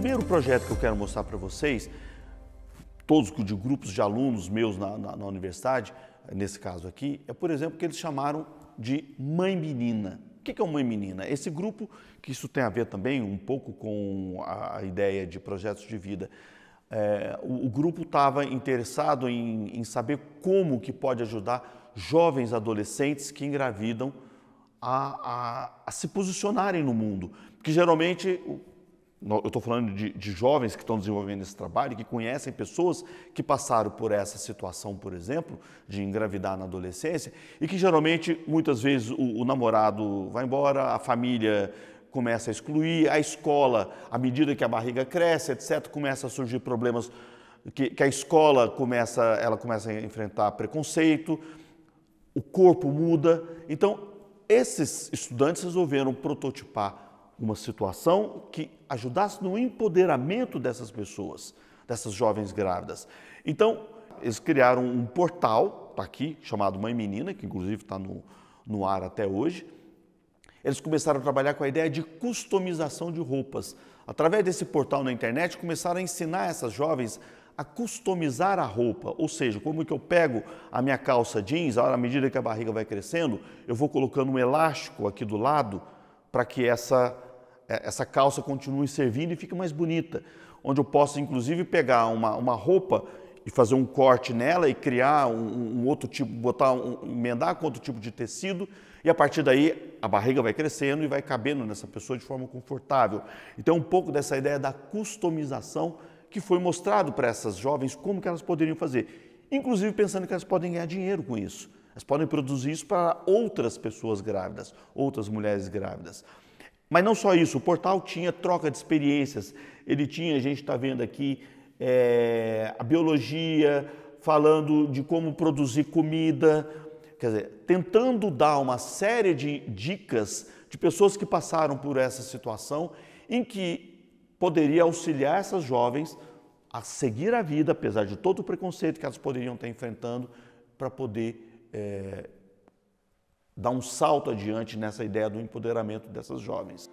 primeiro projeto que eu quero mostrar para vocês, todos de grupos de alunos meus na, na, na universidade, nesse caso aqui, é por exemplo que eles chamaram de Mãe Menina. O que é o Mãe Menina? Esse grupo, que isso tem a ver também um pouco com a, ideia de projetos de vida, é, o, o, grupo estava interessado em, em, saber como que pode ajudar jovens adolescentes que engravidam a, a, a se posicionarem no mundo. Porque geralmente eu estou falando de, de, jovens que estão desenvolvendo esse trabalho, que conhecem pessoas que passaram por essa situação, por exemplo, de engravidar na adolescência, e que geralmente, muitas vezes, o, o namorado vai embora, a família começa a excluir, a escola, à medida que a barriga cresce, etc., começa a surgir problemas que, que a escola começa, ela começa a enfrentar preconceito, o corpo muda. Então, esses estudantes resolveram prototipar uma situação que ajudasse no empoderamento dessas pessoas, dessas jovens grávidas. Então, eles criaram um portal, está aqui, chamado Mãe Menina, que inclusive está no, no ar até hoje. Eles começaram a trabalhar com a ideia de customização de roupas. Através desse portal na internet, começaram a ensinar essas jovens a customizar a roupa, ou seja, como que eu pego a minha calça jeans, à medida que a barriga vai crescendo, eu vou colocando um elástico aqui do lado para que essa é, essa calça continue servindo e fique mais bonita. Onde eu posso, inclusive, pegar uma, uma roupa e fazer um corte nela e criar um, um outro tipo, botar um, emendar com outro tipo de tecido e a partir daí a barriga vai crescendo e vai cabendo nessa pessoa de forma confortável. Então um pouco dessa ideia da customização que foi mostrado para essas jovens como que elas poderiam fazer, inclusive pensando que elas podem ganhar dinheiro com isso. Elas podem produzir isso para outras pessoas grávidas, outras mulheres grávidas. Mas não só isso, o portal tinha troca de experiências, ele tinha, a gente está vendo aqui, é, a biologia, falando de como produzir comida, quer dizer, tentando dar uma série de dicas de pessoas que passaram por essa situação em que poderia auxiliar essas jovens a seguir a vida, apesar de todo o preconceito que elas poderiam estar enfrentando, para poder é, dar um salto adiante nessa ideia do empoderamento dessas jovens.